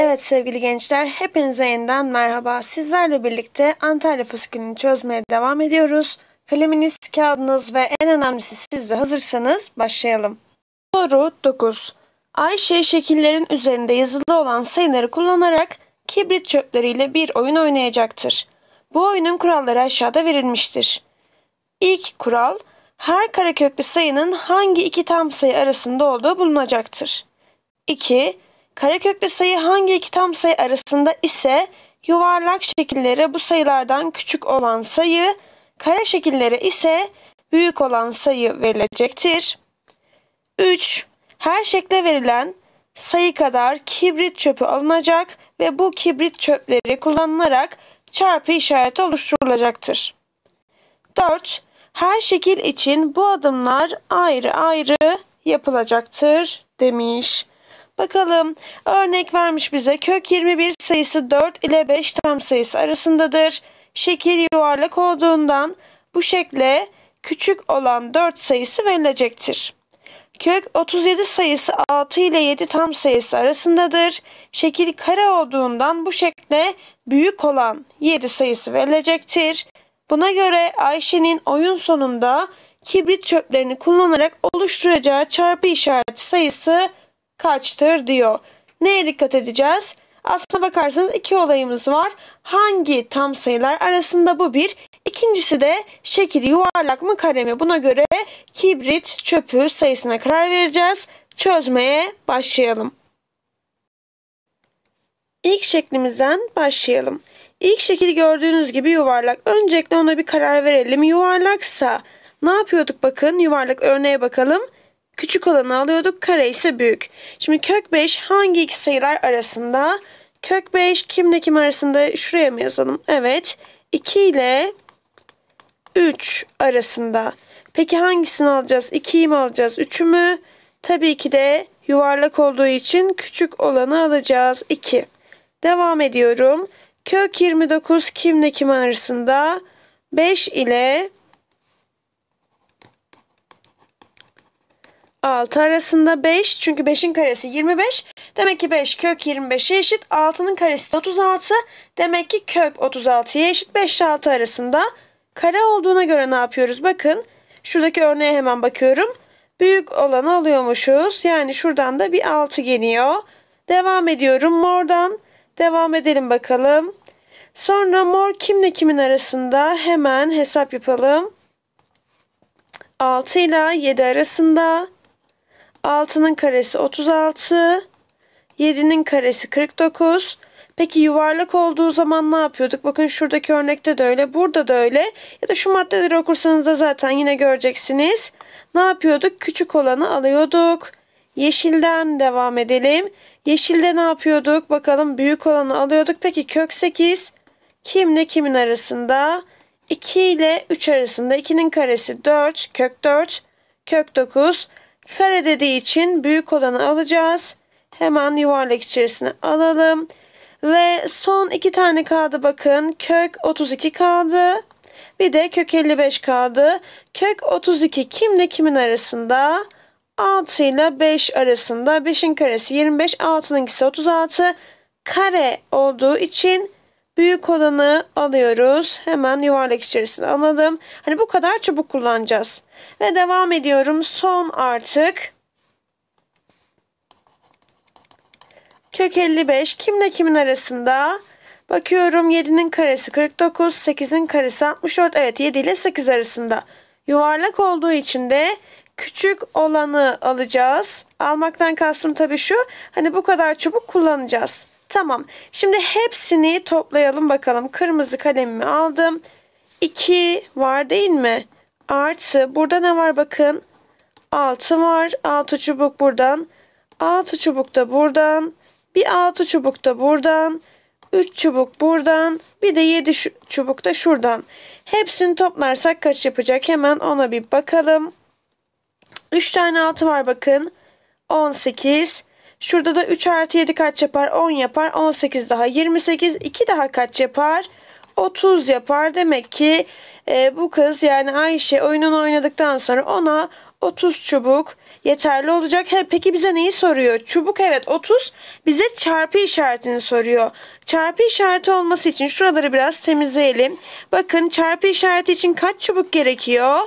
Evet sevgili gençler, hepinize yeniden merhaba. Sizlerle birlikte Antalya fıskülünü çözmeye devam ediyoruz. Kaleminiz, kağıdınız ve en önemlisi siz de hazırsanız başlayalım. Soru 9. Ayşe şekillerin üzerinde yazılı olan sayıları kullanarak kibrit çöpleriyle bir oyun oynayacaktır. Bu oyunun kuralları aşağıda verilmiştir. İlk kural, her kareköklü sayının hangi iki tam sayı arasında olduğu bulunacaktır. 2. Kareköklü sayı hangi iki tam sayı arasında ise yuvarlak şekillere bu sayılardan küçük olan sayı, kare şekillere ise büyük olan sayı verilecektir. 3. Her şekle verilen sayı kadar kibrit çöpü alınacak ve bu kibrit çöpleri kullanılarak çarpı işareti oluşturulacaktır. 4. Her şekil için bu adımlar ayrı ayrı yapılacaktır demiş. Bakalım örnek vermiş bize kök 21 sayısı 4 ile 5 tam sayısı arasındadır. Şekil yuvarlak olduğundan bu şekle küçük olan 4 sayısı verilecektir. Kök 37 sayısı 6 ile 7 tam sayısı arasındadır. Şekil kare olduğundan bu şekle büyük olan 7 sayısı verilecektir. Buna göre Ayşe'nin oyun sonunda kibrit çöplerini kullanarak oluşturacağı çarpı işareti sayısı kaçtır diyor. Neye dikkat edeceğiz? Aslına bakarsanız iki olayımız var. Hangi tam sayılar arasında bu bir? İkincisi de şekil yuvarlak mı kare mi? Buna göre kibrit çöpü sayısına karar vereceğiz. Çözmeye başlayalım. İlk şeklimizden başlayalım. İlk şekil gördüğünüz gibi yuvarlak. Öncelikle ona bir karar verelim. Yuvarlaksa ne yapıyorduk bakın yuvarlak örneğe bakalım. Küçük olanı alıyorduk. Kare ise büyük. Şimdi kök 5 hangi iki sayılar arasında? Kök 5 kimle kim arasında? Şuraya mı yazalım? Evet. 2 ile 3 arasında. Peki hangisini alacağız? 2'yi mi alacağız? 3'ü mü? Tabii ki de yuvarlak olduğu için küçük olanı alacağız. 2. Devam ediyorum. Kök 29 kimle kim arasında? 5 ile 6 arasında 5 çünkü 5'in karesi 25. Demek ki 5 kök 25'e eşit. 6'nın karesi 36. Demek ki kök 36'ya eşit. 5 ile 6 arasında kare olduğuna göre ne yapıyoruz? Bakın şuradaki örneğe hemen bakıyorum. Büyük olanı alıyormuşuz. Yani şuradan da bir 6 geliyor. Devam ediyorum mordan. Devam edelim bakalım. Sonra mor kimle kimin arasında hemen hesap yapalım. 6 ile 7 arasında 6'nın karesi 36. 7'nin karesi 49. Peki yuvarlak olduğu zaman ne yapıyorduk? Bakın şuradaki örnekte de öyle. Burada da öyle. Ya da şu maddeleri okursanız da zaten yine göreceksiniz. Ne yapıyorduk? Küçük olanı alıyorduk. Yeşilden devam edelim. Yeşilde ne yapıyorduk? Bakalım büyük olanı alıyorduk. Peki kök 8 kimle kimin arasında? 2 ile 3 arasında. 2'nin karesi 4, kök 4, kök 9. Kare dediği için büyük olanı alacağız. Hemen yuvarlak içerisine alalım. Ve son iki tane kaldı bakın. Kök 32 kaldı. Bir de kök 55 kaldı. Kök 32 kimle kimin arasında? 6 ile 5 arasında. 5'in karesi 25, 6'nınkisi 36. Kare olduğu için büyük olanı alıyoruz. Hemen yuvarlak içerisine alalım. Hani bu kadar çubuk kullanacağız. Ve devam ediyorum. Son artık. Kök 55 kimle kimin arasında? Bakıyorum 7'nin karesi 49, 8'in karesi 64. Evet 7 ile 8 arasında. Yuvarlak olduğu için de küçük olanı alacağız. Almaktan kastım tabii şu. Hani bu kadar çubuk kullanacağız. Tamam. Şimdi hepsini toplayalım bakalım. Kırmızı kalemimi aldım. 2 var değil mi? Artı burada ne var bakın. 6 var. 6 çubuk buradan. 6 çubuk da buradan. Bir 6 çubuk da buradan. 3 çubuk buradan. Bir de 7 çubuk da şuradan. Hepsini toplarsak kaç yapacak? Hemen ona bir bakalım. 3 tane 6 var bakın. 18. Şurada da 3 artı 7 kaç yapar? 10 yapar. 18 daha 28. 2 daha kaç yapar? 28. 30 yapar. Demek ki e, bu kız yani Ayşe oyununu oynadıktan sonra ona 30 çubuk yeterli olacak. He, peki bize neyi soruyor? Çubuk evet 30 bize çarpı işaretini soruyor. Çarpı işareti olması için şuraları biraz temizleyelim. Bakın çarpı işareti için kaç çubuk gerekiyor?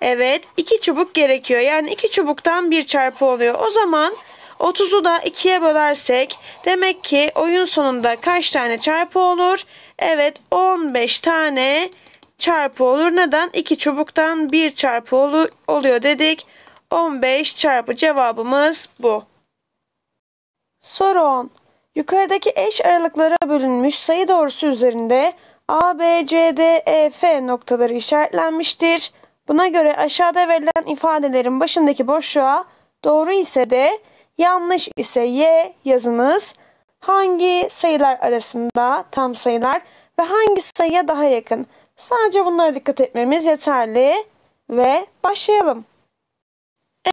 Evet 2 çubuk gerekiyor. Yani 2 çubuktan bir çarpı oluyor. O zaman 30'u da 2'ye bölersek demek ki oyun sonunda kaç tane çarpı olur? Evet 15 tane çarpı olur. Neden? 2 çubuktan 1 çarpı oluyor dedik. 15 çarpı cevabımız bu. Soru 10. Yukarıdaki eş aralıklara bölünmüş sayı doğrusu üzerinde A, B, C, D, E, F noktaları işaretlenmiştir. Buna göre aşağıda verilen ifadelerin başındaki boşluğa doğru ise de yanlış ise Y yazınız hangi sayılar arasında tam sayılar ve hangi sayıya daha yakın. Sadece bunlara dikkat etmemiz yeterli ve başlayalım.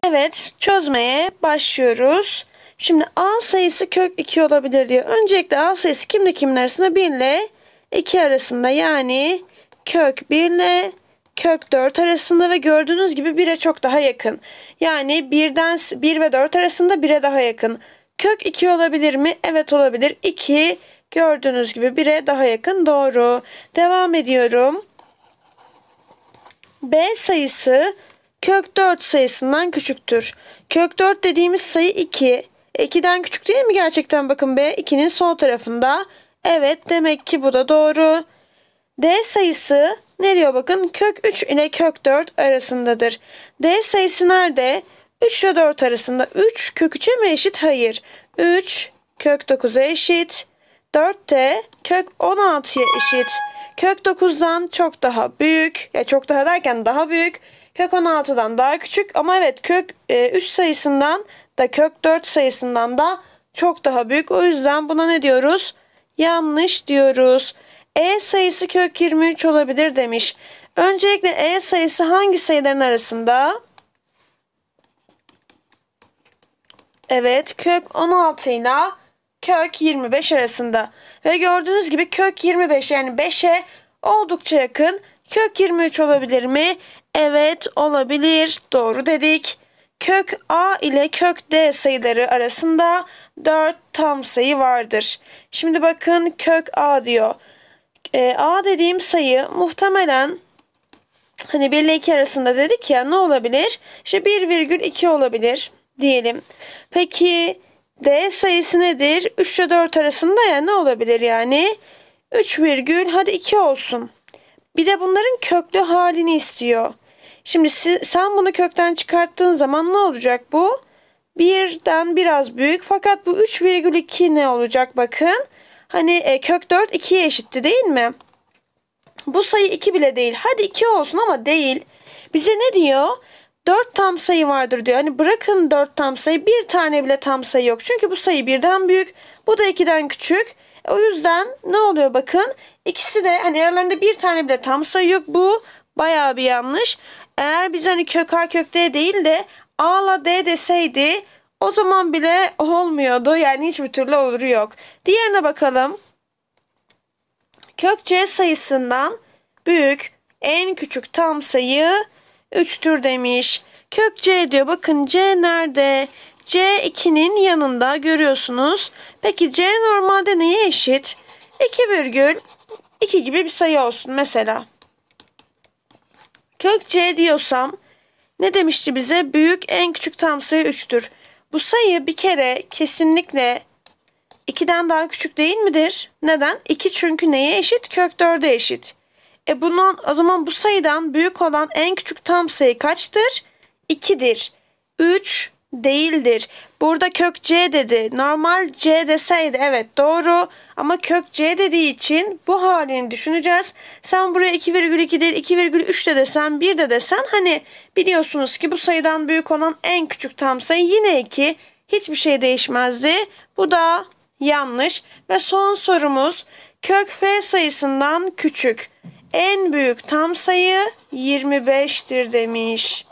Evet çözmeye başlıyoruz. Şimdi A sayısı kök 2 olabilir diye. Öncelikle A sayısı kimle kimin arasında? 1 ile 2 arasında yani kök 1 ile kök 4 arasında ve gördüğünüz gibi 1'e çok daha yakın. Yani 1'den 1 ve 4 arasında 1'e daha yakın. Kök 2 olabilir mi? Evet olabilir. 2 gördüğünüz gibi 1'e daha yakın doğru. Devam ediyorum. B sayısı kök 4 sayısından küçüktür. Kök 4 dediğimiz sayı 2. 2'den küçük değil mi gerçekten? Bakın B 2'nin sol tarafında. Evet demek ki bu da doğru. D sayısı ne diyor bakın? Kök 3 ile kök 4 arasındadır. D sayısı nerede? Nerede? 3 ile 4 arasında 3 kök 3'e mi eşit? Hayır. 3 kök 9'a eşit. 4 de kök 16'ya eşit. Kök 9'dan çok daha büyük. Ya çok daha derken daha büyük. Kök 16'dan daha küçük ama evet kök 3 e, sayısından da kök 4 sayısından da çok daha büyük. O yüzden buna ne diyoruz? Yanlış diyoruz. E sayısı kök 23 olabilir demiş. Öncelikle E sayısı hangi sayıların arasında? Evet kök 16 ile kök 25 arasında. Ve gördüğünüz gibi kök 25 yani 5'e oldukça yakın. Kök 23 olabilir mi? Evet olabilir. Doğru dedik. Kök A ile kök D sayıları arasında 4 tam sayı vardır. Şimdi bakın kök A diyor. E, A dediğim sayı muhtemelen hani 1 ile 2 arasında dedik ya ne olabilir? İşte 1,2 olabilir diyelim. Peki D sayısı nedir? 3 ile 4 arasında ya ne olabilir yani? 3 virgül hadi 2 olsun. Bir de bunların köklü halini istiyor. Şimdi sen bunu kökten çıkarttığın zaman ne olacak bu? 1'den biraz büyük fakat bu 3 virgül 2 ne olacak bakın. Hani e, kök 4 2'ye eşitti değil mi? Bu sayı 2 bile değil. Hadi 2 olsun ama değil. Bize ne diyor? 4 tam sayı vardır diyor. Hani bırakın 4 tam sayı bir tane bile tam sayı yok. Çünkü bu sayı birden büyük. Bu da 2'den küçük. E, o yüzden ne oluyor bakın. ikisi de hani aralarında bir tane bile tam sayı yok. Bu bayağı bir yanlış. Eğer biz hani kök A kök D değil de a A'la D deseydi o zaman bile olmuyordu. Yani hiçbir türlü olur yok. Diğerine bakalım. Kök C sayısından büyük en küçük tam sayı 3tür demiş. Kök C diyor. Bakın C nerede? C 2'nin yanında görüyorsunuz. Peki C normalde neye eşit? 2 virgül 2 gibi bir sayı olsun mesela. Kök C diyorsam ne demişti bize? Büyük en küçük tam sayı 3'tür. Bu sayı bir kere kesinlikle 2'den daha küçük değil midir? Neden? 2 çünkü neye eşit? Kök 4'e eşit. E bundan o zaman bu sayıdan büyük olan en küçük tam sayı kaçtır? 2'dir. 3 değildir. Burada kök C dedi. Normal C deseydi evet doğru ama kök C dediği için bu halini düşüneceğiz. Sen buraya 2,2 değil 2,3 de desen 1 de desen hani biliyorsunuz ki bu sayıdan büyük olan en küçük tam sayı yine 2. Hiçbir şey değişmezdi. Bu da yanlış. Ve son sorumuz kök F sayısından küçük. En büyük tam sayı 25'tir demiş.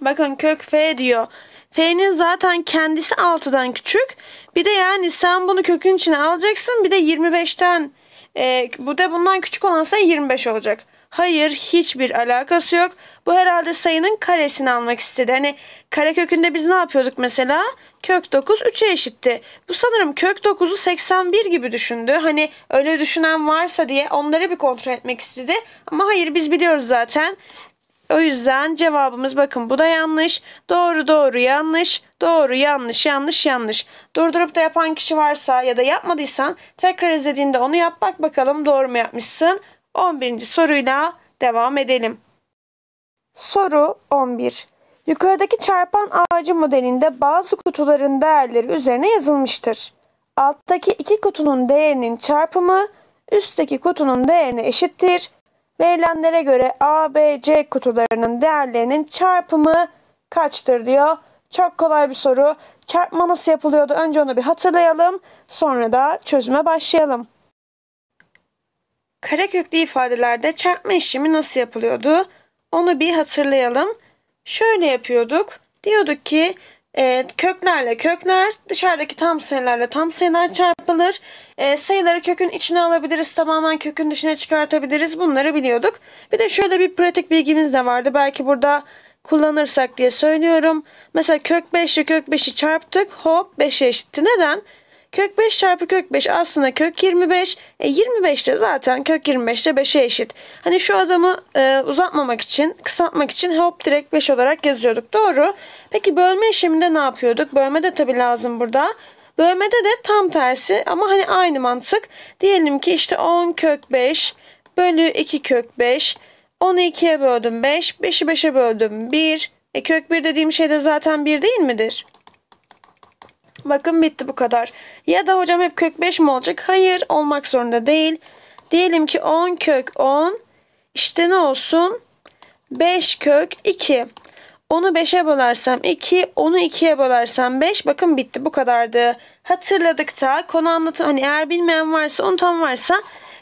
Bakın kök f diyor. F'nin zaten kendisi 6'dan küçük. Bir de yani sen bunu kökün içine alacaksın. Bir de 25'ten e, bu da bundan küçük olan sayı 25 olacak. Hayır hiçbir alakası yok. Bu herhalde sayının karesini almak istedi. Hani kare kökünde biz ne yapıyorduk mesela? Kök 9 3'e eşitti. Bu sanırım kök 9'u 81 gibi düşündü. Hani öyle düşünen varsa diye onları bir kontrol etmek istedi. Ama hayır biz biliyoruz zaten. O yüzden cevabımız bakın bu da yanlış. Doğru doğru yanlış. Doğru yanlış yanlış yanlış. Durdurup da yapan kişi varsa ya da yapmadıysan tekrar izlediğinde onu yap bak bakalım doğru mu yapmışsın 11. soruyla devam edelim. Soru 11. Yukarıdaki çarpan ağacı modelinde bazı kutuların değerleri üzerine yazılmıştır. Alttaki iki kutunun değerinin çarpımı üstteki kutunun değerine eşittir. Verilenlere göre A, B, C kutularının değerlerinin çarpımı kaçtır diyor. Çok kolay bir soru. Çarpma nasıl yapılıyordu? Önce onu bir hatırlayalım. Sonra da çözüme başlayalım. Kare Kareköklü ifadelerde çarpma işlemi nasıl yapılıyordu? Onu bir hatırlayalım. Şöyle yapıyorduk. Diyorduk ki e, köklerle kökler, dışarıdaki tam sayılarla tam sayılar çarpılır. E, sayıları kökün içine alabiliriz, tamamen kökün dışına çıkartabiliriz. Bunları biliyorduk. Bir de şöyle bir pratik bilgimiz de vardı. Belki burada kullanırsak diye söylüyorum. Mesela kök 5 ile kök 5'i çarptık. Hop 5'e eşitti. Neden? Kök 5 çarpı kök 5 aslında kök 25. E, 25 de zaten kök 25 de 5'e eşit. Hani şu adamı e, uzatmamak için, kısaltmak için hop direkt 5 olarak yazıyorduk. Doğru. Peki bölme işleminde ne yapıyorduk? Bölme de tabii lazım burada. Bölmede de tam tersi ama hani aynı mantık. Diyelim ki işte 10 kök 5 bölü 2 kök 5. 10'u 2'ye böldüm 5. 5'i 5'e böldüm 1. E kök 1 dediğim şey de zaten 1 değil midir? Bakın bitti bu kadar. Ya da hocam hep kök 5 mi olacak? Hayır olmak zorunda değil. Diyelim ki 10 kök 10. İşte ne olsun? 5 kök 2. Onu 5'e bölersem 2, onu 2'ye bölersem 5. Bakın bitti bu kadardı. Hatırladık da konu anlatım hani eğer bilmeyen varsa, unutan varsa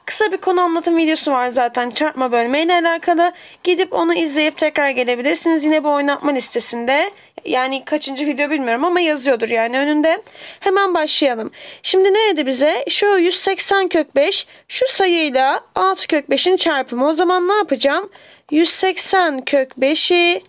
kısa bir konu anlatım videosu var zaten çarpma bölmeyle alakalı. Gidip onu izleyip tekrar gelebilirsiniz. Yine bu oynatma listesinde yani kaçıncı video bilmiyorum ama yazıyordur yani önünde. Hemen başlayalım. Şimdi neydi bize? Şu 180 kök 5 şu sayıyla 6 kök 5'in çarpımı. O zaman ne yapacağım? 180 kök 5'i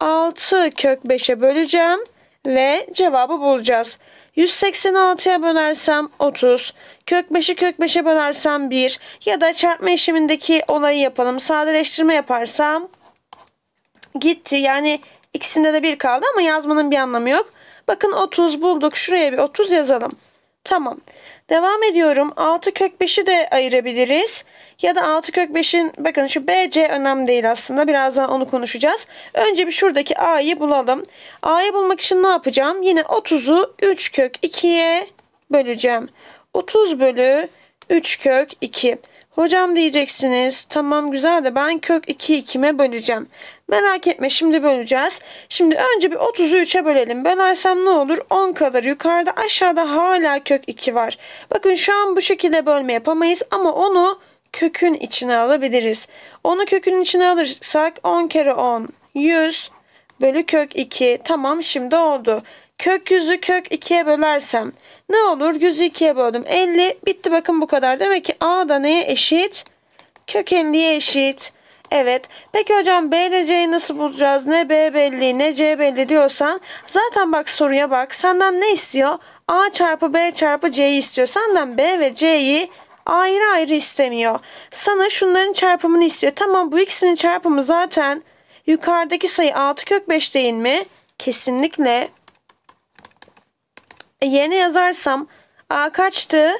6 kök 5'e böleceğim ve cevabı bulacağız. 186'ya bölersem 30, kök 5'i kök 5'e bölersem 1 ya da çarpma işlemindeki olayı yapalım. Sadeleştirme yaparsam gitti. Yani İkisinde de 1 kaldı ama yazmanın bir anlamı yok. Bakın 30 bulduk. Şuraya bir 30 yazalım. Tamam. Devam ediyorum. 6 kök 5'i de ayırabiliriz. Ya da 6 kök 5'in bakın şu BC önemli değil aslında. Birazdan onu konuşacağız. Önce bir şuradaki A'yı bulalım. A'yı bulmak için ne yapacağım? Yine 30'u 3 kök 2'ye böleceğim. 30 bölü 3 kök 2. Hocam diyeceksiniz tamam güzel de ben kök 2'yi kime böleceğim? Merak etme şimdi böleceğiz. Şimdi önce bir 30'u 3'e bölelim. Bölersem ne olur? 10 kadar yukarıda aşağıda hala kök 2 var. Bakın şu an bu şekilde bölme yapamayız ama onu kökün içine alabiliriz. Onu kökün içine alırsak 10 kere 10 100 bölü kök 2 tamam şimdi oldu. Kök 100'ü kök 2'ye bölersem ne olur 102'ye böldüm. 50 bitti bakın bu kadar. Demek ki A da neye eşit? Kök 50'ye eşit. Evet. Peki hocam B ile C'yi nasıl bulacağız? Ne B belli ne C belli diyorsan zaten bak soruya bak. Senden ne istiyor? A çarpı B çarpı C'yi istiyor. Senden B ve C'yi ayrı ayrı istemiyor. Sana şunların çarpımını istiyor. Tamam bu ikisinin çarpımı zaten yukarıdaki sayı 6 kök 5 değil mi? Kesinlikle. E, Yeni yazarsam a kaçtı?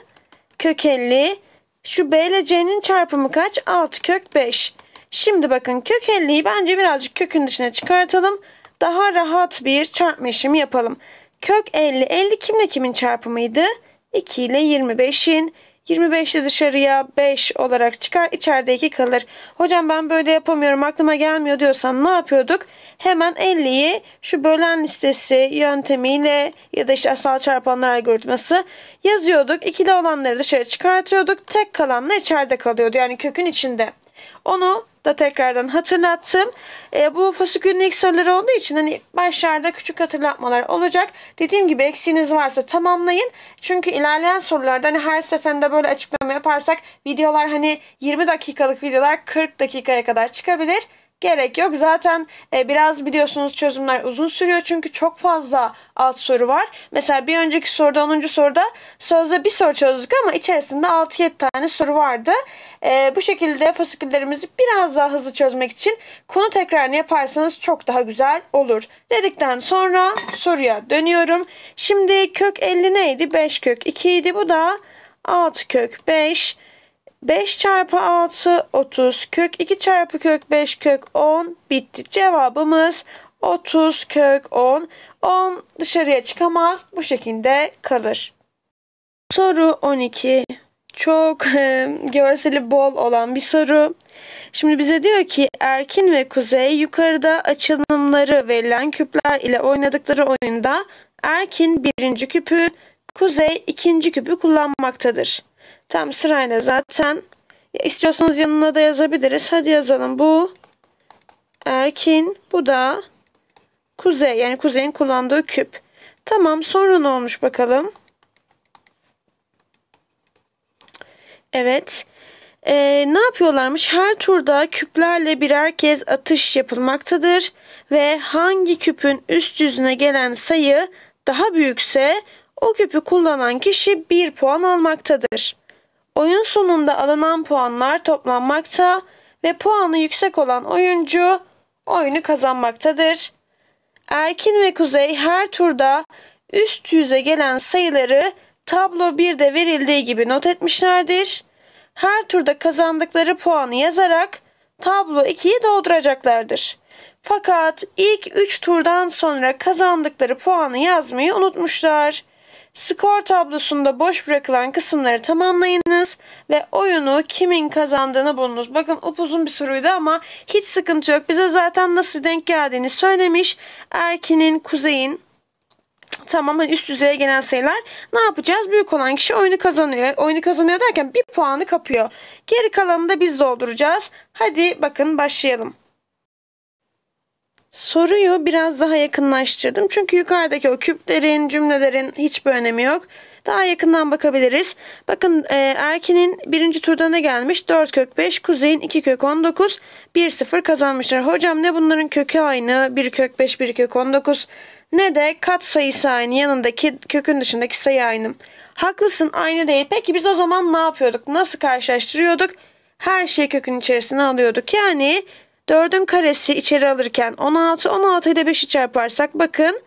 Kök 50. Şu b ile c'nin çarpımı kaç? 6 kök 5. Şimdi bakın kök 50'yi bence birazcık kökün dışına çıkartalım. Daha rahat bir çarpma işlemi yapalım. Kök 50. 50 kimle kimin çarpımıydı? 2 ile 25'in. 25'li dışarıya 5 olarak çıkar. içeride 2 kalır. Hocam ben böyle yapamıyorum aklıma gelmiyor diyorsan ne yapıyorduk? Hemen 50'yi şu bölen listesi yöntemiyle ya da işte asal çarpanlar algoritması yazıyorduk. İkili olanları dışarı çıkartıyorduk. Tek kalanlar içeride kalıyordu. Yani kökün içinde. Onu da tekrardan hatırlattım. E, bu fasikülün ilk soruları olduğu için hani başlarda küçük hatırlatmalar olacak. Dediğim gibi eksiğiniz varsa tamamlayın. Çünkü ilerleyen sorularda hani her seferinde böyle açıklama yaparsak videolar hani 20 dakikalık videolar 40 dakikaya kadar çıkabilir gerek yok. Zaten e, biraz biliyorsunuz çözümler uzun sürüyor çünkü çok fazla alt soru var. Mesela bir önceki soruda 10. soruda sözde bir soru çözdük ama içerisinde 6-7 tane soru vardı. E, bu şekilde fasiküllerimizi biraz daha hızlı çözmek için konu tekrarını yaparsanız çok daha güzel olur. Dedikten sonra soruya dönüyorum. Şimdi kök 50 neydi? 5 kök 2 idi. Bu da 6 kök 5 5 çarpı 6 30 kök 2 çarpı kök 5 kök 10 bitti. Cevabımız 30 kök 10. 10 dışarıya çıkamaz bu şekilde kalır. Soru 12. Çok e, görseli bol olan bir soru. Şimdi bize diyor ki Erkin ve Kuzey yukarıda açılımları verilen küpler ile oynadıkları oyunda Erkin birinci küpü, Kuzey ikinci küpü kullanmaktadır. Tam sırayla zaten. Ya istiyorsanız yanına da yazabiliriz. Hadi yazalım. Bu Erkin. Bu da Kuzey. Yani Kuzey'in kullandığı küp. Tamam. Sonra ne olmuş bakalım. Evet. Ee, ne yapıyorlarmış? Her turda küplerle birer kez atış yapılmaktadır ve hangi küpün üst yüzüne gelen sayı daha büyükse o küpü kullanan kişi 1 puan almaktadır. Oyun sonunda alınan puanlar toplanmakta ve puanı yüksek olan oyuncu oyunu kazanmaktadır. Erkin ve Kuzey her turda üst yüze gelen sayıları tablo 1'de verildiği gibi not etmişlerdir. Her turda kazandıkları puanı yazarak tablo 2'yi dolduracaklardır. Fakat ilk 3 turdan sonra kazandıkları puanı yazmayı unutmuşlar. Skor tablosunda boş bırakılan kısımları tamamlayınız ve oyunu kimin kazandığını bulunuz. Bakın upuzun bir soruydu ama hiç sıkıntı yok. Bize zaten nasıl denk geldiğini söylemiş. Erkin'in, Kuzey'in tamam hani üst düzeye gelen sayılar ne yapacağız? Büyük olan kişi oyunu kazanıyor. Oyunu kazanıyor derken bir puanı kapıyor. Geri kalanını da biz dolduracağız. Hadi bakın başlayalım. Soruyu biraz daha yakınlaştırdım. Çünkü yukarıdaki o küplerin, cümlelerin hiçbir önemi yok. Daha yakından bakabiliriz. Bakın e, Erkin'in birinci turda ne gelmiş? 4 kök 5, Kuzey'in 2 kök 19, 1-0 kazanmışlar. Hocam ne bunların kökü aynı? 1 kök 5, 1 kök 19 ne de kat sayısı aynı. Yanındaki kökün dışındaki sayı aynı. Haklısın aynı değil. Peki biz o zaman ne yapıyorduk? Nasıl karşılaştırıyorduk? Her şeyi kökün içerisine alıyorduk. Yani 4'ün karesi içeri alırken 16, 16'yı da 5'i çarparsak bakın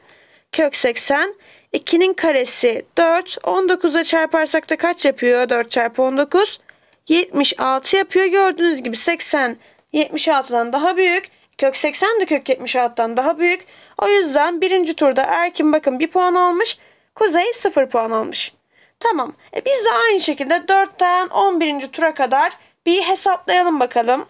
kök 80. 2'nin karesi 4, 19'a çarparsak da kaç yapıyor? 4 çarpı 19, 76 yapıyor. Gördüğünüz gibi 80, 76'dan daha büyük. Kök 80 de kök 76'dan daha büyük. O yüzden birinci turda Erkin bakın 1 puan almış. Kuzey 0 puan almış. Tamam. E biz de aynı şekilde 4'ten 11. tura kadar bir hesaplayalım bakalım.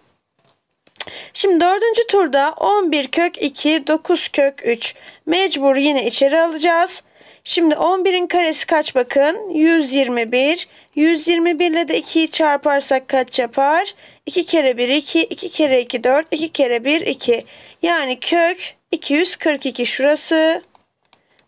Şimdi dördüncü turda 11 kök 2, 9 kök 3. Mecbur yine içeri alacağız. Şimdi 11'in karesi kaç bakın? 121. 121 ile de 2'yi çarparsak kaç yapar? 2 kere 1 2, 2 kere 2 4, 2 kere 1 2. Yani kök 242 şurası.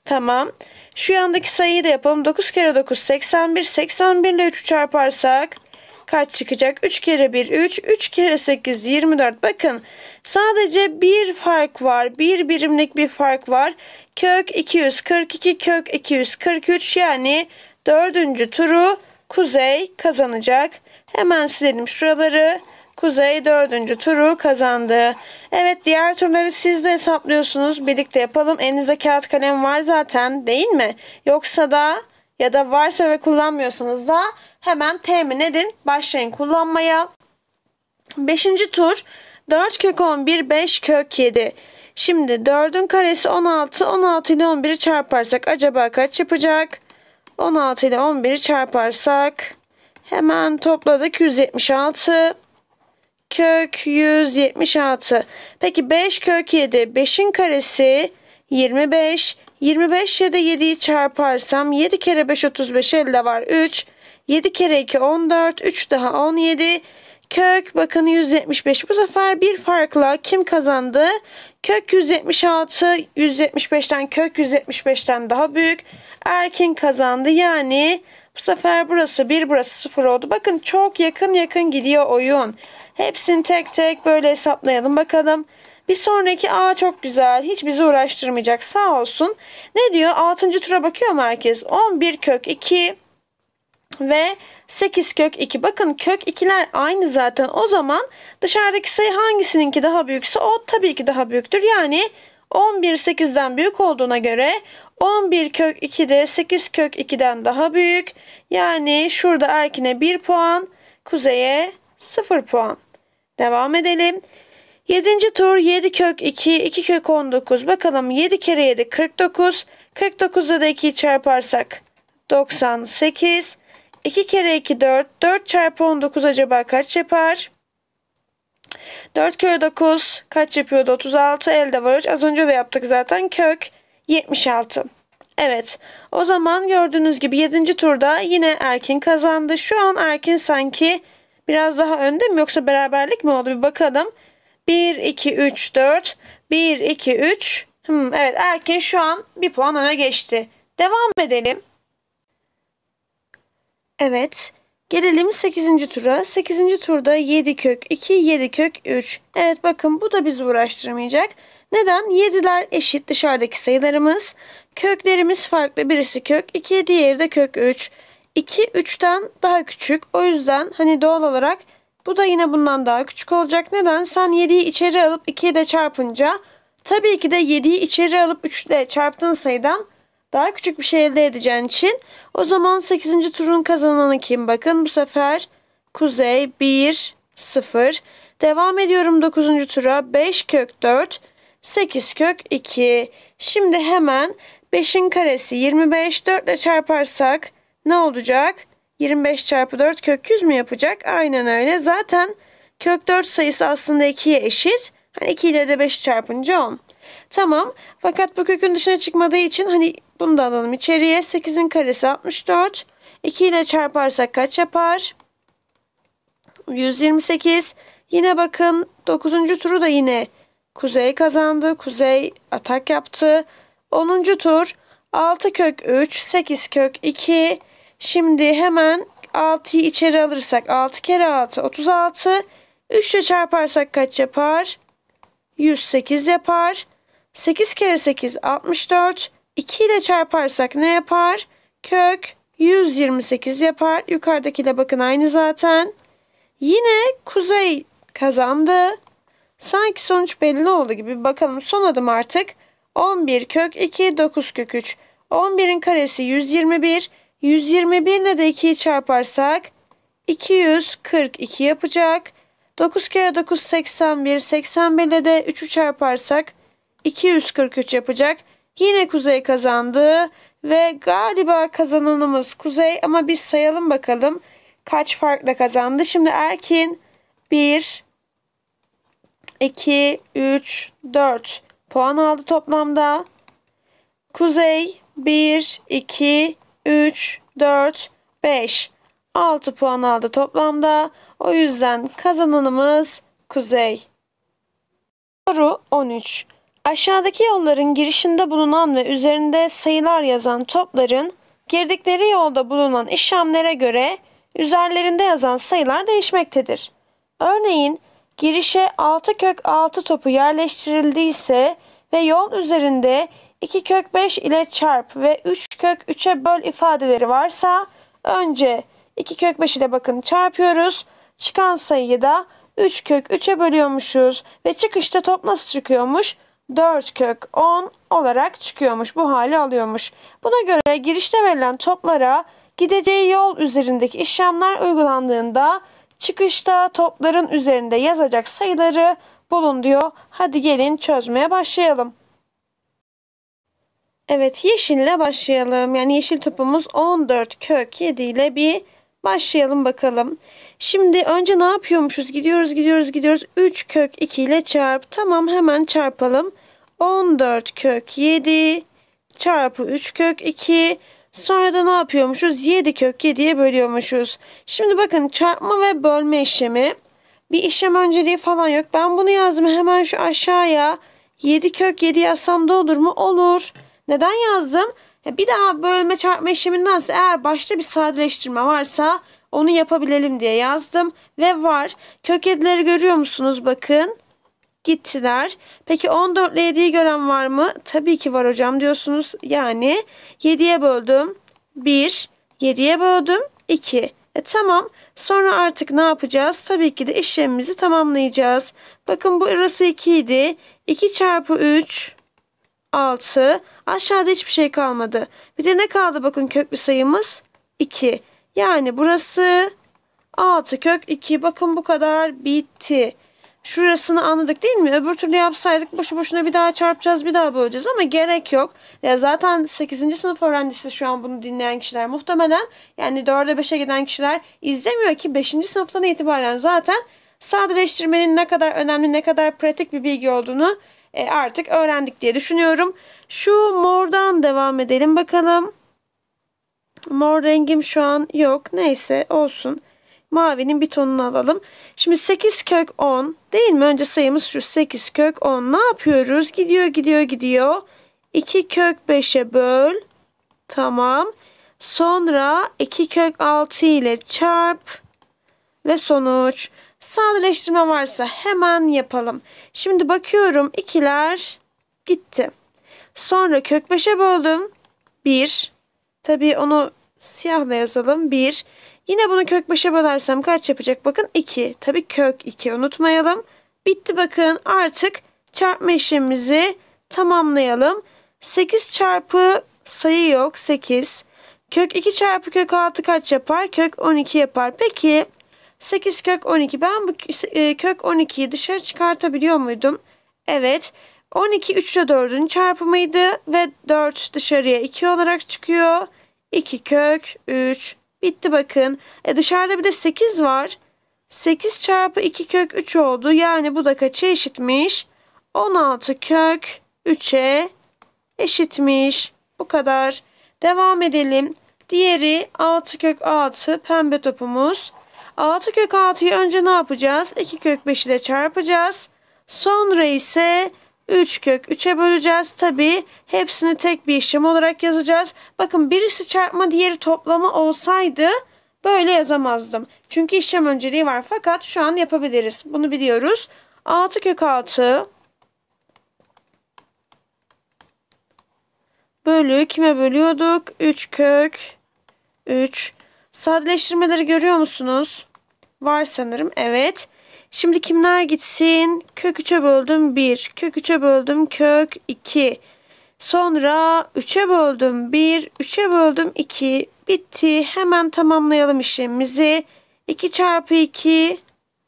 Tamam. Şu yandaki sayıyı da yapalım. 9 kere 9 81. 81 ile 3'ü çarparsak kaç çıkacak? 3 kere 1 3, 3 kere 8 24. Bakın sadece bir fark var. Bir birimlik bir fark var. Kök 242 kök 243 yani dördüncü turu Kuzey kazanacak. Hemen silelim şuraları. Kuzey dördüncü turu kazandı. Evet diğer turları siz de hesaplıyorsunuz. Birlikte yapalım. Elinizde kağıt kalem var zaten değil mi? Yoksa da ya da varsa ve kullanmıyorsanız da hemen temin edin. Başlayın kullanmaya. Beşinci tur 4 kök 11 5 kök 7. Şimdi 4'ün karesi 16. 16 ile 11'i çarparsak acaba kaç yapacak? 16 ile 11'i çarparsak hemen topladık 176 kök 176. Peki 5 kök 7 5'in karesi 25. 25 ya da 7'yi çarparsam 7 kere 5 35 elde var 3. 7 kere 2 14. 3 daha 17. Kök bakın 175. Bu sefer bir farkla kim kazandı? Kök 176. 175'ten kök 175'ten daha büyük. Erkin kazandı. Yani bu sefer burası 1 burası 0 oldu. Bakın çok yakın yakın gidiyor oyun. Hepsini tek tek böyle hesaplayalım bakalım. Bir sonraki A çok güzel. Hiç bizi uğraştırmayacak. Sağ olsun. Ne diyor? 6. tura bakıyor merkez herkes? 11 kök 2 ve 8 kök 2. Bakın kök 2'ler aynı zaten. O zaman dışarıdaki sayı hangisininki daha büyükse o tabii ki daha büyüktür. Yani 11 8'den büyük olduğuna göre 11 kök 2 de 8 kök 2'den daha büyük. Yani şurada Erkin'e 1 puan, Kuzey'e 0 puan. Devam edelim. 7. tur 7 kök 2, 2 kök 19. Bakalım 7 kere 7 49. 49'da da 2'yi çarparsak 98. 2 kere 2 4. 4 çarpı 19 acaba kaç yapar? 4 kere 9 kaç yapıyordu? 36 elde var 3. Az önce de yaptık zaten. Kök 76. Evet o zaman gördüğünüz gibi 7. turda yine Erkin kazandı. Şu an Erkin sanki biraz daha önde mi yoksa beraberlik mi oldu? Bir bakalım. 1, 2, 3, 4. 1, 2, 3. Hmm, evet Erkin şu an bir puan öne geçti. Devam edelim. Evet. Gelelim 8. tura. 8. turda 7 kök 2, 7 kök 3. Evet bakın bu da bizi uğraştırmayacak. Neden? 7'ler eşit dışarıdaki sayılarımız. Köklerimiz farklı. Birisi kök 2, diğeri de kök 3. 2 3'ten daha küçük. O yüzden hani doğal olarak bu da yine bundan daha küçük olacak. Neden? Sen 7'yi içeri alıp 2'ye de çarpınca tabii ki de 7'yi içeri alıp 3 çarptığın sayıdan daha küçük bir şey elde edeceğin için o zaman 8. turun kazananı kim? Bakın bu sefer Kuzey 1 0. Devam ediyorum 9. tura 5 kök 4 8 kök 2. Şimdi hemen 5'in karesi 25 4 ile çarparsak ne olacak? 25 çarpı 4 kök 100 mü yapacak? Aynen öyle. Zaten kök 4 sayısı aslında 2'ye eşit. Hani 2 ile de 5 çarpınca 10. Tamam. Fakat bu kökün dışına çıkmadığı için hani bunu da alalım içeriye. 8'in karesi 64. 2 ile çarparsak kaç yapar? 128. Yine bakın 9. turu da yine Kuzey kazandı. Kuzey atak yaptı. 10. tur 6 kök 3, 8 kök 2. Şimdi hemen 6'yı içeri alırsak 6 kere 6 36. 3 ile çarparsak kaç yapar? 108 yapar. 8 kere 8 64. 2 ile çarparsak ne yapar? Kök 128 yapar. Yukarıdaki de bakın aynı zaten. Yine kuzey kazandı. Sanki sonuç belli oldu gibi. Bakalım son adım artık. 11 kök 2 9 kök 3. 11'in karesi 121. 121 ile de 2'yi çarparsak 242 yapacak. 9 kere 9 81. 81 ile de 3'ü çarparsak 243 yapacak. Yine Kuzey kazandı ve galiba kazananımız Kuzey ama biz sayalım bakalım kaç farkla kazandı. Şimdi Erkin 1 2 3 4 puan aldı toplamda. Kuzey 1 2 3 4 5 6 puan aldı toplamda. O yüzden kazananımız Kuzey. Soru 13. Aşağıdaki yolların girişinde bulunan ve üzerinde sayılar yazan topların girdikleri yolda bulunan işlemlere göre üzerlerinde yazan sayılar değişmektedir. Örneğin girişe 6 kök 6 topu yerleştirildiyse ve yol üzerinde 2 kök 5 ile çarp ve 3 kök 3'e böl ifadeleri varsa önce 2 kök 5 ile bakın çarpıyoruz. Çıkan sayıyı da 3 kök 3'e bölüyormuşuz ve çıkışta top nasıl çıkıyormuş? 4 kök 10 olarak çıkıyormuş. Bu hali alıyormuş. Buna göre girişte verilen toplara gideceği yol üzerindeki işlemler uygulandığında çıkışta topların üzerinde yazacak sayıları bulun diyor. Hadi gelin çözmeye başlayalım. Evet yeşille başlayalım. Yani yeşil topumuz 14 kök 7 ile bir başlayalım bakalım. Şimdi önce ne yapıyormuşuz? Gidiyoruz gidiyoruz gidiyoruz. 3 kök 2 ile çarp. Tamam hemen çarpalım. 14 kök 7 çarpı 3 kök 2 Sonra da ne yapıyormuşuz? 7 kök 7'ye bölüyormuşuz. Şimdi bakın çarpma ve bölme işlemi. Bir işlem önceliği falan yok. Ben bunu yazdım hemen şu aşağıya. 7 kök 7 yazsam da olur mu? Olur. Neden yazdım? bir daha bölme çarpma işlemindense eğer başta bir sadeleştirme varsa onu yapabilelim diye yazdım ve var. Kök 7'leri görüyor musunuz bakın. Gittiler. Peki 14 ile 7'yi gören var mı? Tabii ki var hocam diyorsunuz. Yani 7'ye böldüm 1, 7'ye böldüm 2. E tamam. Sonra artık ne yapacağız? Tabii ki de işlemimizi tamamlayacağız. Bakın burası 2 idi. 2 çarpı 3 6. Aşağıda hiçbir şey kalmadı. Bir de ne kaldı bakın köklü sayımız? 2. Yani burası 6 kök 2. Bakın bu kadar bitti. Şurasını anladık değil mi? Öbür türlü yapsaydık boşu boşuna bir daha çarpacağız bir daha böleceğiz ama gerek yok. Ya zaten 8. sınıf öğrencisi şu an bunu dinleyen kişiler muhtemelen yani 4'e 5'e giden kişiler izlemiyor ki 5. sınıftan itibaren zaten sadeleştirmenin ne kadar önemli ne kadar pratik bir bilgi olduğunu e, artık öğrendik diye düşünüyorum. Şu mordan devam edelim bakalım. Mor rengim şu an yok. Neyse olsun. Mavinin bir tonunu alalım. Şimdi 8 kök 10 değil mi? Önce sayımız şu 8 kök 10. Ne yapıyoruz? Gidiyor gidiyor gidiyor. 2 kök 5'e böl. Tamam. Sonra 2 kök 6 ile çarp. Ve sonuç. Sadeleştirme varsa hemen yapalım. Şimdi bakıyorum ikiler gitti. Sonra kök 5'e böldüm. 1 Tabii onu siyahla yazalım. 1. Yine bunu kök 5'e bölersem kaç yapacak? Bakın 2. Tabii kök 2 unutmayalım. Bitti bakın. Artık çarpma işlemimizi tamamlayalım. 8 çarpı sayı yok. 8. Kök 2 çarpı kök 6 kaç yapar? Kök 12 yapar. Peki 8 kök 12. Ben bu e, kök 12'yi dışarı çıkartabiliyor muydum? Evet. 12 3 ile 4'ün çarpımıydı ve 4 dışarıya 2 olarak çıkıyor. 2 kök 3. Bitti bakın. E dışarıda bir de 8 var. 8 çarpı 2 kök 3 oldu. Yani bu da kaça eşitmiş? 16 kök 3'e eşitmiş. Bu kadar. Devam edelim. Diğeri 6 kök 6 pembe topumuz. 6 kök 6'yı önce ne yapacağız? 2 kök 5 ile çarpacağız. Sonra ise 3 kök 3'e böleceğiz. tabi hepsini tek bir işlem olarak yazacağız. Bakın birisi çarpma diğeri toplama olsaydı böyle yazamazdım. Çünkü işlem önceliği var fakat şu an yapabiliriz. Bunu biliyoruz. 6 kök 6 bölü kime bölüyorduk? 3 kök 3. Sadeleştirmeleri görüyor musunuz? Var sanırım. Evet. Şimdi kimler gitsin? Kök 3'e böldüm 1. Kök 3'e böldüm kök 2. Sonra 3'e böldüm 1. 3'e böldüm 2. Bitti. Hemen tamamlayalım işimizi. 2 çarpı 2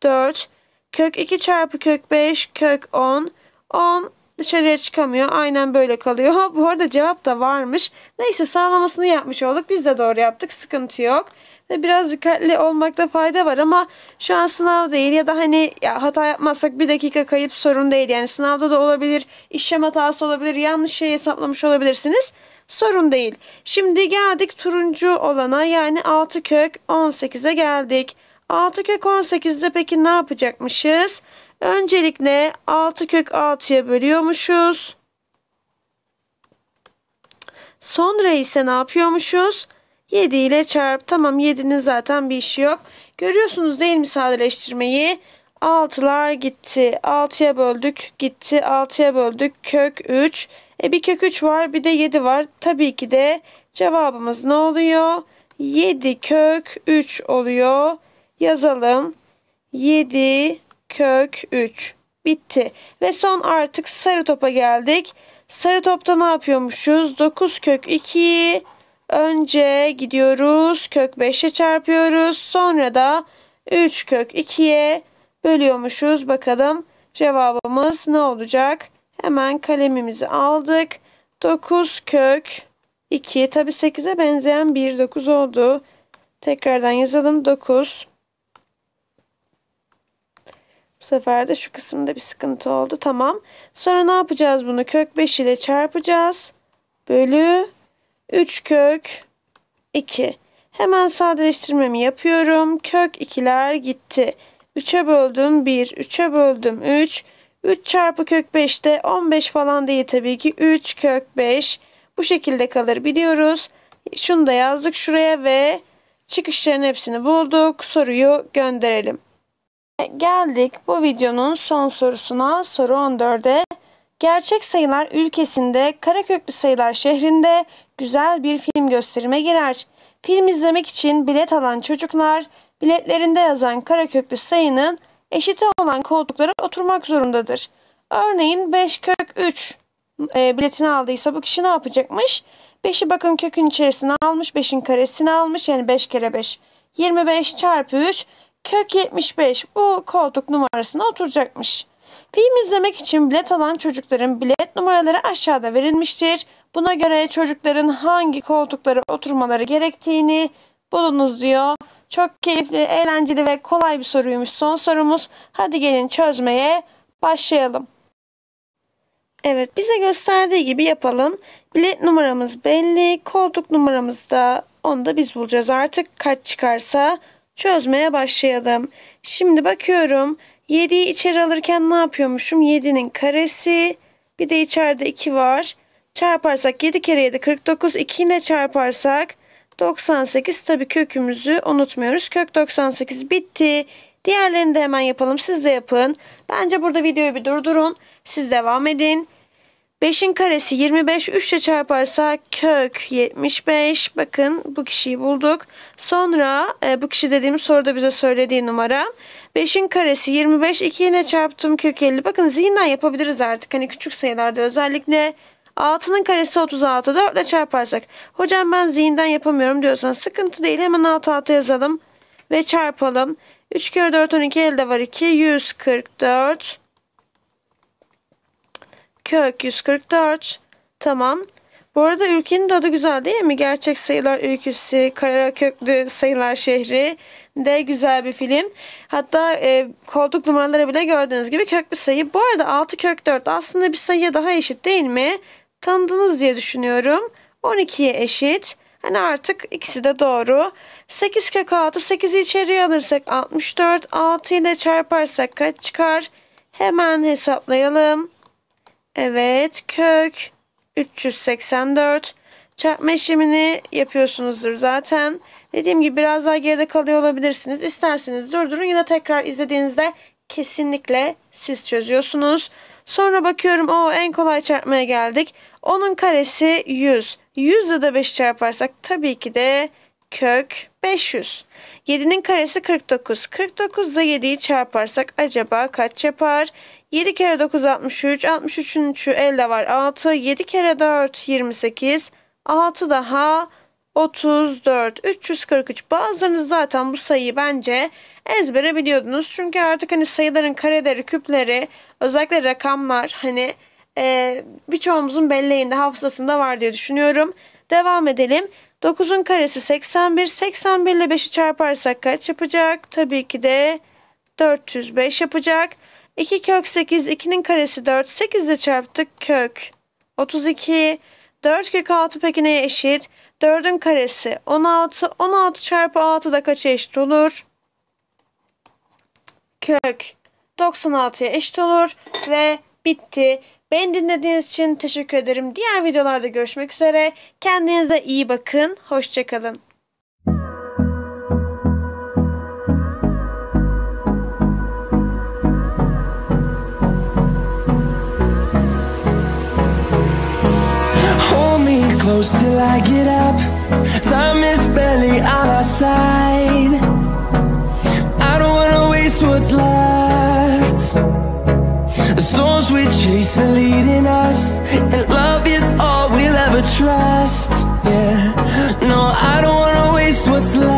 4. Kök 2 çarpı kök 5 kök 10. 10 dışarıya çıkamıyor. Aynen böyle kalıyor. Bu arada cevap da varmış. Neyse sağlamasını yapmış olduk. Biz de doğru yaptık. Sıkıntı yok ve biraz dikkatli olmakta fayda var ama şu an sınav değil ya da hani ya hata yapmazsak bir dakika kayıp sorun değil. Yani sınavda da olabilir, işlem hatası olabilir, yanlış şey hesaplamış olabilirsiniz. Sorun değil. Şimdi geldik turuncu olana yani 6 kök 18'e geldik. 6 kök 18'de peki ne yapacakmışız? Öncelikle 6 kök 6'ya bölüyormuşuz. Sonra ise ne yapıyormuşuz? 7 ile çarp. Tamam 7'nin zaten bir işi yok. Görüyorsunuz değil mi sadeleştirmeyi? 6'lar gitti. 6'ya böldük gitti. 6'ya böldük kök 3. E bir kök 3 var bir de 7 var. Tabii ki de cevabımız ne oluyor? 7 kök 3 oluyor. Yazalım. 7 kök 3. Bitti. Ve son artık sarı topa geldik. Sarı topta ne yapıyormuşuz? 9 kök 2'yi Önce gidiyoruz kök 5'e çarpıyoruz. Sonra da 3 kök 2'ye bölüyormuşuz. Bakalım cevabımız ne olacak? Hemen kalemimizi aldık. 9 kök 2 tabi 8'e benzeyen 1 9 oldu. Tekrardan yazalım 9. Bu sefer de şu kısımda bir sıkıntı oldu. Tamam. Sonra ne yapacağız bunu? Kök 5 ile çarpacağız. Bölü 3 kök 2. Hemen sadeleştirmemi yapıyorum. Kök 2'ler gitti. 3'e böldüm 1, 3'e böldüm 3. 3 çarpı kök 5 de 15 falan değil tabii ki. 3 kök 5 bu şekilde kalır biliyoruz. Şunu da yazdık şuraya ve çıkışların hepsini bulduk. Soruyu gönderelim. Geldik bu videonun son sorusuna soru 14'e. Gerçek sayılar ülkesinde, kara kareköklü sayılar şehrinde, güzel bir film gösterime girer. Film izlemek için bilet alan çocuklar biletlerinde yazan kara köklü sayının eşiti olan koltuklara oturmak zorundadır. Örneğin 5 kök 3 e, biletini aldıysa bu kişi ne yapacakmış? 5'i bakın kökün içerisine almış, 5'in karesini almış yani 5 kere 5. 25 çarpı 3 kök 75 bu koltuk numarasına oturacakmış. Film izlemek için bilet alan çocukların bilet numaraları aşağıda verilmiştir. Buna göre çocukların hangi koltuklara oturmaları gerektiğini bulunuz diyor. Çok keyifli, eğlenceli ve kolay bir soruymuş son sorumuz. Hadi gelin çözmeye başlayalım. Evet bize gösterdiği gibi yapalım. Bilet numaramız belli. Koltuk numaramız da onu da biz bulacağız artık kaç çıkarsa çözmeye başlayalım. Şimdi bakıyorum 7'yi içeri alırken ne yapıyormuşum? 7'nin karesi bir de içeride 2 var. Çarparsak 7 kere 7 49. 2 ile çarparsak 98. Tabi kökümüzü unutmuyoruz. Kök 98 bitti. Diğerlerini de hemen yapalım. Siz de yapın. Bence burada videoyu bir durdurun. Siz devam edin. 5'in karesi 25 3 ile çarparsak kök 75 bakın bu kişiyi bulduk. Sonra e, bu kişi dediğim soruda bize söylediği numara 5'in karesi 25 2 ile çarptım kök 50 bakın zihnen yapabiliriz artık hani küçük sayılarda özellikle 6'nın karesi 36. 4 ile çarparsak. Hocam ben zihinden yapamıyorum diyorsan sıkıntı değil. Hemen 6 6 yazalım. Ve çarpalım. 3 kere 4 12 elde var 2. 144. Kök 144. Tamam. Bu arada ülkenin de adı güzel değil mi? Gerçek sayılar ülküsü, kara köklü sayılar şehri de güzel bir film. Hatta e, koltuk numaraları bile gördüğünüz gibi köklü sayı. Bu arada 6 kök 4 aslında bir sayıya daha eşit değil mi? tanıdınız diye düşünüyorum. 12'ye eşit. Hani artık ikisi de doğru. 8 kök 6 8'i içeriye alırsak 64. 6 ile çarparsak kaç çıkar? Hemen hesaplayalım. Evet kök 384. Çarpma işlemini yapıyorsunuzdur zaten. Dediğim gibi biraz daha geride kalıyor olabilirsiniz. İsterseniz durdurun ya da tekrar izlediğinizde kesinlikle siz çözüyorsunuz. Sonra bakıyorum o en kolay çarpmaya geldik. Onun karesi 100. 100 ile de 5 çarparsak tabii ki de kök 500. 7'nin karesi 49. 49 ile 7'yi çarparsak acaba kaç yapar? 7 kere 9 63. 63'ün 3'ü 50 var 6. 7 kere 4 28. 6 daha 34. 343. Bazılarınız zaten bu sayıyı bence ezbere biliyordunuz. Çünkü artık hani sayıların kareleri, küpleri, özellikle rakamlar hani e, birçoğumuzun belleğinde, hafızasında var diye düşünüyorum. Devam edelim. 9'un karesi 81. 81 ile 5'i çarparsak kaç yapacak? Tabii ki de 405 yapacak. 2 kök 8, 2'nin karesi 4. 8 ile çarptık kök 32. 4 kök 6 peki neye eşit? 4'ün karesi 16. 16 çarpı 6 da kaça eşit olur? kök 96'ya eşit olur ve bitti. Beni dinlediğiniz için teşekkür ederim. Diğer videolarda görüşmek üzere. Kendinize iyi bakın. Hoşçakalın. close till I get up. Time is barely on our side. erase what's left The storms we chase are leading us And love is all we'll ever trust Yeah, no, I don't wanna waste what's left